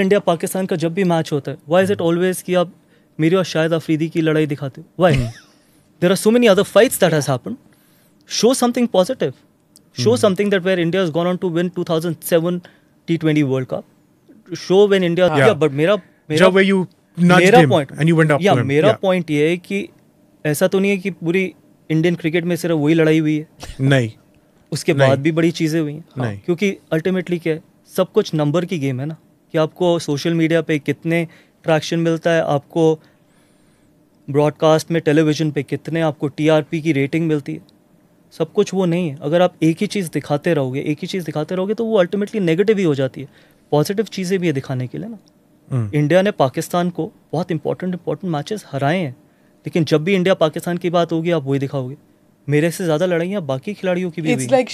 India Pakistan का जब भी मैच होता है वाई इज इट ऑलवेज कि आप मेरी और शायद अफरीदी की लड़ाई दिखाते हो why there are so many other fights that has happen show something positive show something that where India is gone on to win two thousand 2007 टी20 world cup show when India but मेरा मेरा you मेरा point and या मेरा point ये है कि ऐसा तो नहीं है कि पूरी इंडियन क्रिकेट में सिर्फ वही लड़ाई हुई है नहीं उसके बाद भी बड़ी चीजें हुई हैं हाँ, क्योंकि अल्टीमेटली क्या है सब कुछ नंबर की गेम है ना कि आपको सोशल मीडिया पे कितने ट्रैक्शन मिलता है आपको ब्रॉडकास्ट में टेलीविज़न पे कितने आपको टीआरपी की रेटिंग मिलती है सब कुछ वो नहीं है अगर आप एक ही चीज़ दिखाते रहोगे एक ही चीज़ दिखाते रहोगे तो वो अल्टीमेटली नेगेटिव ही हो जाती है पॉजिटिव चीज़ें भी है दिखाने के लिए ना इंडिया हम्म। ने पाकिस्तान को बहुत इंपॉर्टेंट इंपॉर्टेंट मैचेस हराए हैं लेकिन जब भी इंडिया पाकिस्तान की बात होगी आप वही दिखाओगे मेरे से ज़्यादा लड़ाइयाँ बाकी खिलाड़ियों की भी